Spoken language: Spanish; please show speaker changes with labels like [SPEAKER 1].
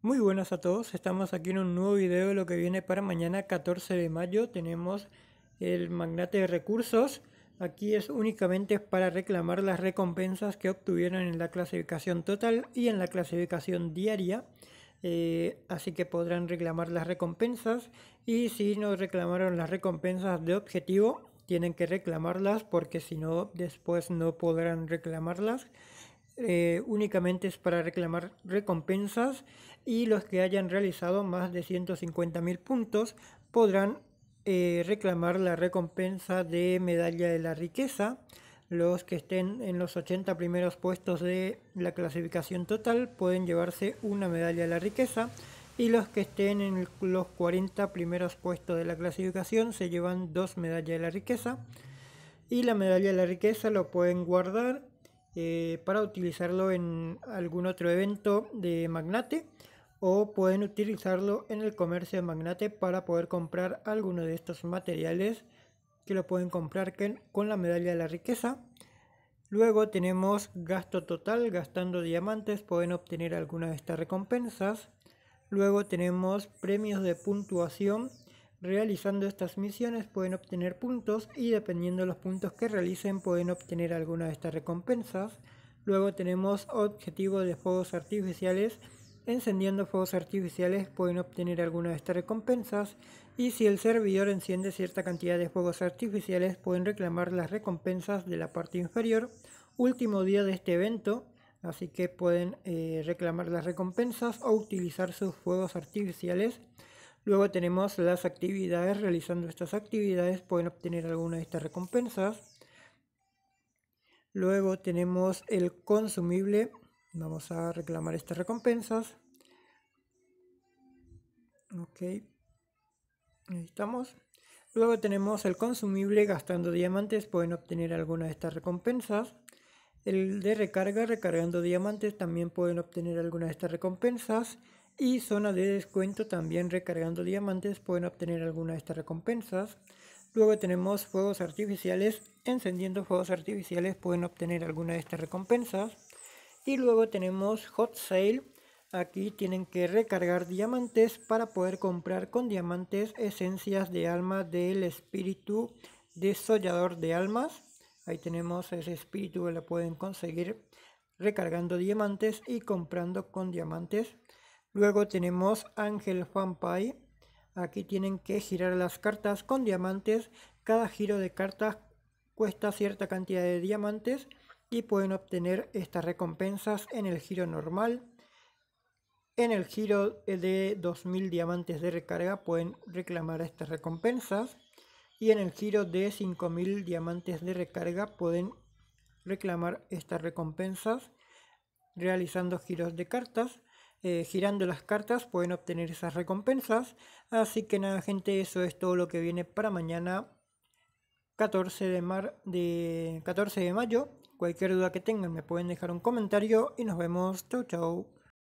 [SPEAKER 1] Muy buenas a todos, estamos aquí en un nuevo video de lo que viene para mañana 14 de mayo. Tenemos el magnate de recursos. Aquí es únicamente para reclamar las recompensas que obtuvieron en la clasificación total y en la clasificación diaria. Eh, así que podrán reclamar las recompensas y si no reclamaron las recompensas de objetivo tienen que reclamarlas porque si no después no podrán reclamarlas. Eh, únicamente es para reclamar recompensas y los que hayan realizado más de 150.000 puntos podrán eh, reclamar la recompensa de medalla de la riqueza. Los que estén en los 80 primeros puestos de la clasificación total pueden llevarse una medalla de la riqueza y los que estén en los 40 primeros puestos de la clasificación se llevan dos medallas de la riqueza y la medalla de la riqueza lo pueden guardar eh, para utilizarlo en algún otro evento de magnate o pueden utilizarlo en el comercio de magnate para poder comprar alguno de estos materiales que lo pueden comprar con la medalla de la riqueza. Luego tenemos gasto total, gastando diamantes pueden obtener alguna de estas recompensas. Luego tenemos premios de puntuación, realizando estas misiones pueden obtener puntos y dependiendo de los puntos que realicen pueden obtener alguna de estas recompensas. Luego tenemos objetivos de juegos artificiales Encendiendo fuegos artificiales pueden obtener alguna de estas recompensas y si el servidor enciende cierta cantidad de fuegos artificiales pueden reclamar las recompensas de la parte inferior. Último día de este evento, así que pueden eh, reclamar las recompensas o utilizar sus fuegos artificiales. Luego tenemos las actividades, realizando estas actividades pueden obtener alguna de estas recompensas. Luego tenemos el consumible, Vamos a reclamar estas recompensas. Ok. Ahí estamos. Luego tenemos el consumible gastando diamantes. Pueden obtener alguna de estas recompensas. El de recarga recargando diamantes también pueden obtener alguna de estas recompensas. Y zona de descuento también recargando diamantes pueden obtener alguna de estas recompensas. Luego tenemos fuegos artificiales. Encendiendo fuegos artificiales pueden obtener alguna de estas recompensas. Y luego tenemos Hot Sale. Aquí tienen que recargar diamantes para poder comprar con diamantes esencias de alma del espíritu desollador de almas. Ahí tenemos ese espíritu que lo pueden conseguir recargando diamantes y comprando con diamantes. Luego tenemos Ángel Fanpai. Aquí tienen que girar las cartas con diamantes. Cada giro de cartas cuesta cierta cantidad de diamantes y pueden obtener estas recompensas en el giro normal. En el giro de 2000 diamantes de recarga pueden reclamar estas recompensas y en el giro de 5000 diamantes de recarga pueden reclamar estas recompensas realizando giros de cartas. Eh, girando las cartas pueden obtener esas recompensas. Así que nada gente, eso es todo lo que viene para mañana de, mar de, 14 de mayo Cualquier duda que tengan me pueden dejar un comentario y nos vemos. Chau chau.